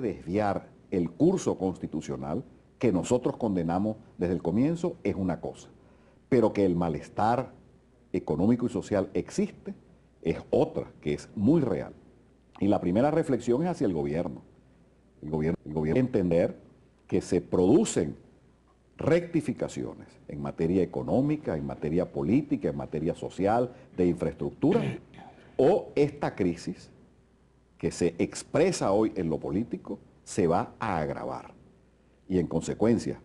desviar el curso constitucional que nosotros condenamos desde el comienzo es una cosa, pero que el malestar económico y social existe es otra, que es muy real. Y la primera reflexión es hacia el gobierno. El gobierno, entender que se producen rectificaciones en materia económica, en materia política, en materia social, de infraestructura, o esta crisis que se expresa hoy en lo político se va a agravar. Y en consecuencia,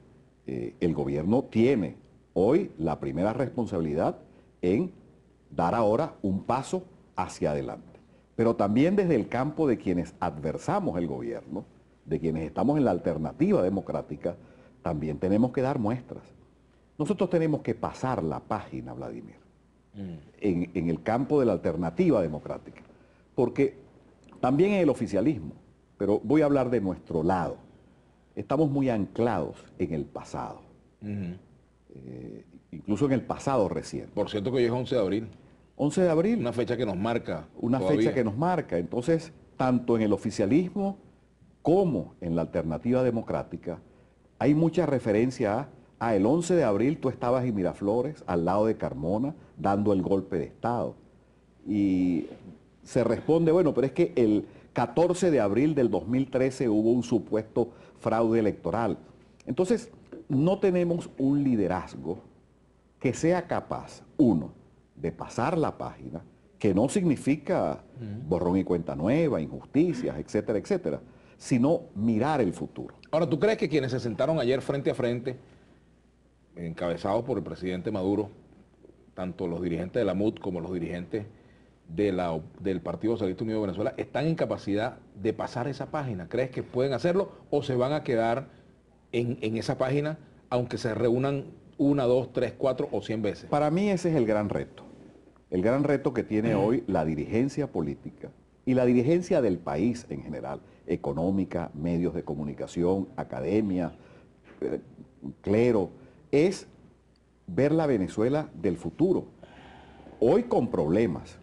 eh, el gobierno tiene hoy la primera responsabilidad en dar ahora un paso hacia adelante. Pero también desde el campo de quienes adversamos el gobierno, de quienes estamos en la alternativa democrática, también tenemos que dar muestras. Nosotros tenemos que pasar la página, Vladimir, mm. en, en el campo de la alternativa democrática. Porque también en el oficialismo, pero voy a hablar de nuestro lado. Estamos muy anclados en el pasado, eh, incluso en el pasado reciente. Por cierto que hoy es 11 de abril. 11 de abril. Una fecha que nos marca. Una fecha que nos marca. Entonces, tanto en el oficialismo como en la alternativa democrática, hay mucha referencia a, ah, el 11 de abril tú estabas en Miraflores, al lado de Carmona, dando el golpe de Estado. Y se responde, bueno, pero es que el 14 de abril del 2013 hubo un supuesto fraude electoral. Entonces, no tenemos un liderazgo que sea capaz, uno, de pasar la página, que no significa borrón y cuenta nueva, injusticias, etcétera, etcétera, sino mirar el futuro. Ahora, ¿tú crees que quienes se sentaron ayer frente a frente, encabezados por el presidente Maduro, tanto los dirigentes de la MUD como los dirigentes del Partido Socialista Unido de Venezuela están en capacidad de pasar esa página? ¿Crees que pueden hacerlo o se van a quedar en, esa página aunque se reúnan una, dos, tres, cuatro o cien veces? Para mí ese es el gran reto. El gran reto que tiene hoy la dirigencia política y la dirigencia del país en general, económica, medios de comunicación, academia, eh, clero, es ver la Venezuela del futuro. Hoy con problemas,